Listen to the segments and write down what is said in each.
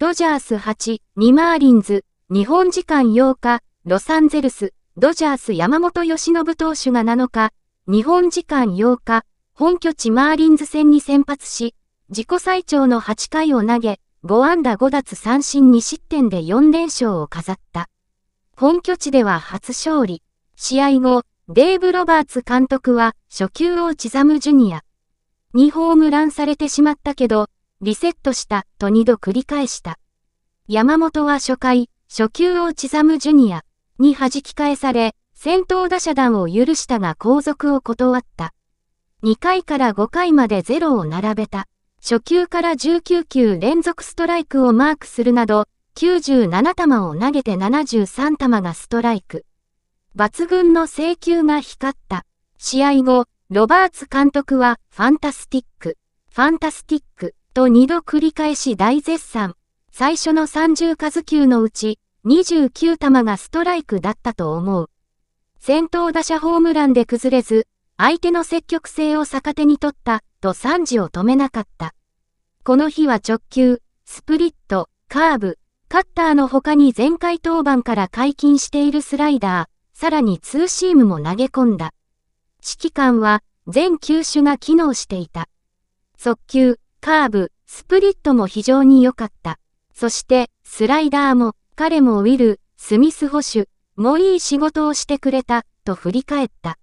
ドジャース8、2マーリンズ、日本時間8日、ロサンゼルス、ドジャース山本義信投手が7日、日本時間8日、本拠地マーリンズ戦に先発し、自己最長の8回を投げ、5安打5奪三振2失点で4連勝を飾った。本拠地では初勝利。試合後、デーブ・ロバーツ監督は初球をチザム・ジュニア。2ホームランされてしまったけど、リセットしたと二度繰り返した。山本は初回、初球をチザムジュニアに弾き返され、先頭打者団を許したが後続を断った。2回から5回までゼロを並べた。初球から19球連続ストライクをマークするなど、97球を投げて73球がストライク。抜群の請求が光った。試合後、ロバーツ監督は、ファンタスティック、ファンタスティック、と2度繰り返し大絶賛。最初の30数球のうち、29球がストライクだったと思う。先頭打者ホームランで崩れず、相手の積極性を逆手に取ったと3時を止めなかった。この日は直球、スプリット、カーブ、カッターの他に前回登板から解禁しているスライダー、さらにツーシームも投げ込んだ。指揮官は全球種が機能していた。速球、カーブ、スプリットも非常に良かった。そして、スライダーも、彼もウィル、スミス捕手、もういい仕事をしてくれた、と振り返った。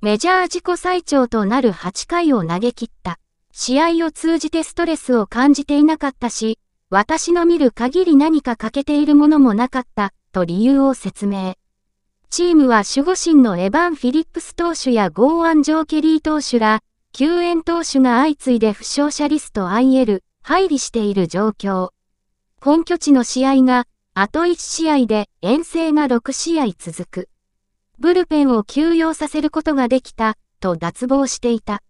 メジャー自己最長となる8回を投げ切った。試合を通じてストレスを感じていなかったし、私の見る限り何か欠けているものもなかった、と理由を説明。チームは守護神のエヴァン・フィリップス投手やゴーアン・ジョー・ケリー投手ら、救援投手が相次いで負傷者リスト IL、配備している状況。本拠地の試合が、あと1試合で遠征が6試合続く。ブルペンを休養させることができた、と脱帽していた。